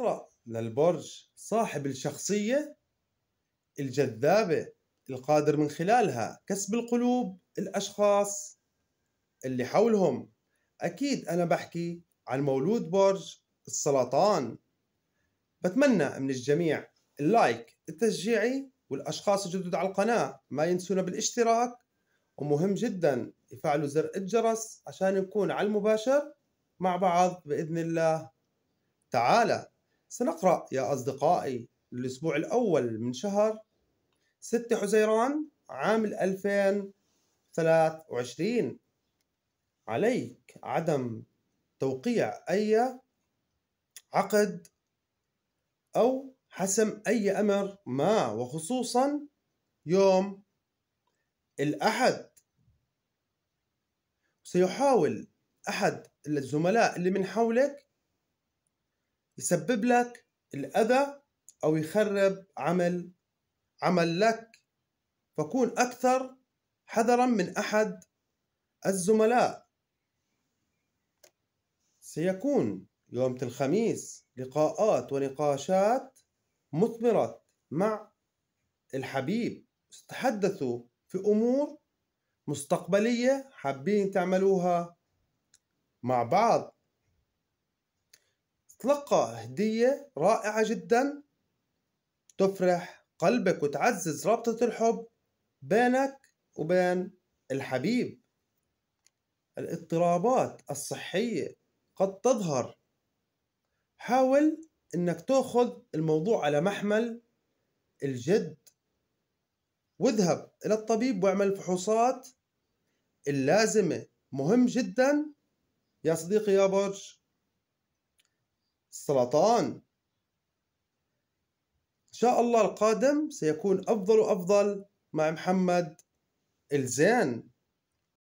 اقرأ للبرج صاحب الشخصية الجذابة القادر من خلالها كسب القلوب الأشخاص اللي حولهم أكيد أنا بحكي عن مولود برج السرطان بتمنى من الجميع اللايك التشجيعي والأشخاص الجدد على القناة ما ينسونا بالاشتراك ومهم جدا يفعلوا زر الجرس عشان نكون على المباشر مع بعض بإذن الله تعالى سنقرأ يا أصدقائي الأسبوع الأول من شهر 6 حزيران عام 2023 عليك عدم توقيع أي عقد أو حسم أي أمر ما وخصوصا يوم الأحد سيحاول أحد الزملاء اللي من حولك يسبب لك الأذى أو يخرب عمل عمل لك فكون أكثر حذرا من أحد الزملاء سيكون يوم الخميس لقاءات ونقاشات مثمرة مع الحبيب تحدثوا في أمور مستقبلية حابين تعملوها مع بعض تلقى هدية رائعة جدا تفرح قلبك وتعزز رابطة الحب بينك وبين الحبيب الاضطرابات الصحية قد تظهر حاول انك تاخذ الموضوع على محمل الجد واذهب الى الطبيب واعمل الفحوصات اللازمة مهم جدا يا صديقي يا برج السرطان إن شاء الله القادم سيكون أفضل وأفضل مع محمد الزين